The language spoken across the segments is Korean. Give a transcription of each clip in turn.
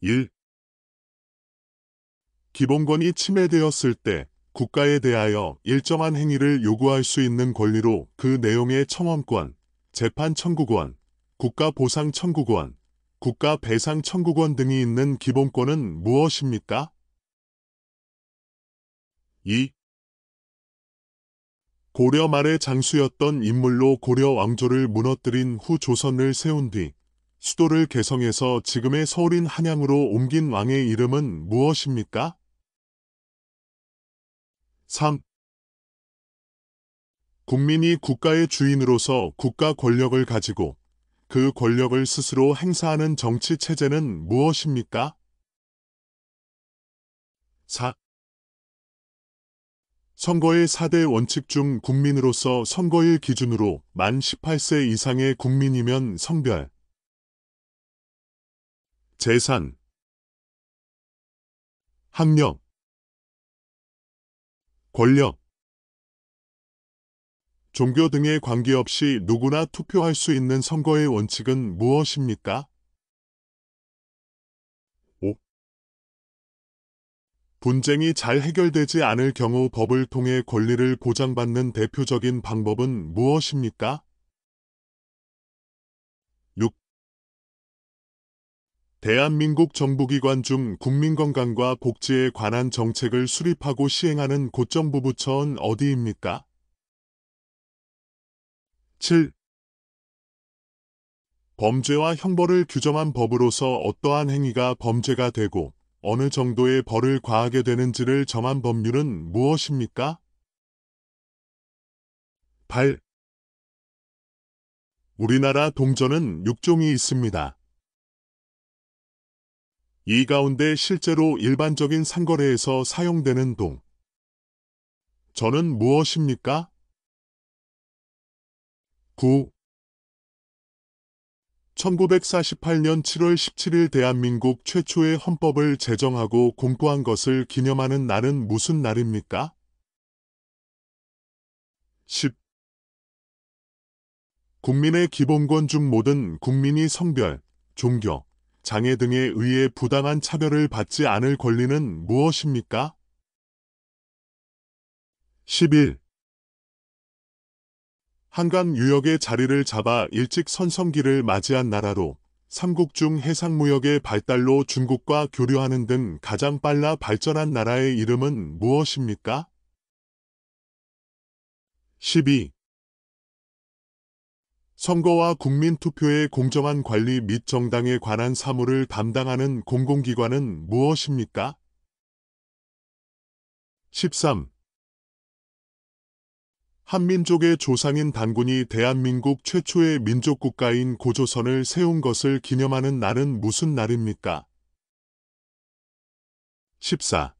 1. 기본권이 침해되었을 때 국가에 대하여 일정한 행위를 요구할 수 있는 권리로 그 내용의 청원권, 재판 청구권, 국가 보상 청구권, 국가 배상 청구권 등이 있는 기본권은 무엇입니까? 2. 고려 말의 장수였던 인물로 고려 왕조를 무너뜨린 후 조선을 세운 뒤 수도를 개성에서 지금의 서울인 한양으로 옮긴 왕의 이름은 무엇입니까? 3. 국민이 국가의 주인으로서 국가 권력을 가지고 그 권력을 스스로 행사하는 정치 체제는 무엇입니까? 4. 선거의 4대 원칙 중 국민으로서 선거일 기준으로 만 18세 이상의 국민이면 성별, 재산 학력 권력 종교 등에 관계없이 누구나 투표할 수 있는 선거의 원칙은 무엇입니까? 5. 분쟁이 잘 해결되지 않을 경우 법을 통해 권리를 보장받는 대표적인 방법은 무엇입니까? 대한민국 정부기관 중 국민건강과 복지에 관한 정책을 수립하고 시행하는 고정부부처는 어디입니까? 7. 범죄와 형벌을 규정한 법으로서 어떠한 행위가 범죄가 되고 어느 정도의 벌을 과하게 되는지를 정한 법률은 무엇입니까? 8. 우리나라 동전은 6종이 있습니다. 이 가운데 실제로 일반적인 상거래에서 사용되는 동. 저는 무엇입니까? 9. 1948년 7월 17일 대한민국 최초의 헌법을 제정하고 공포한 것을 기념하는 날은 무슨 날입니까? 10. 국민의 기본권 중 모든 국민이 성별, 종교, 장애 등에 의해 부당한 차별을 받지 않을 권리는 무엇입니까? 11. 한강 유역의 자리를 잡아 일찍 선성기를 맞이한 나라로 삼국 중 해상무역의 발달로 중국과 교류하는 등 가장 빨라 발전한 나라의 이름은 무엇입니까? 12. 선거와 국민투표의 공정한 관리 및 정당에 관한 사무를 담당하는 공공기관은 무엇입니까? 13. 한민족의 조상인 단군이 대한민국 최초의 민족국가인 고조선을 세운 것을 기념하는 날은 무슨 날입니까? 14.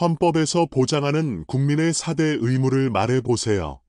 헌법에서 보장하는 국민의 4대 의무를 말해보세요.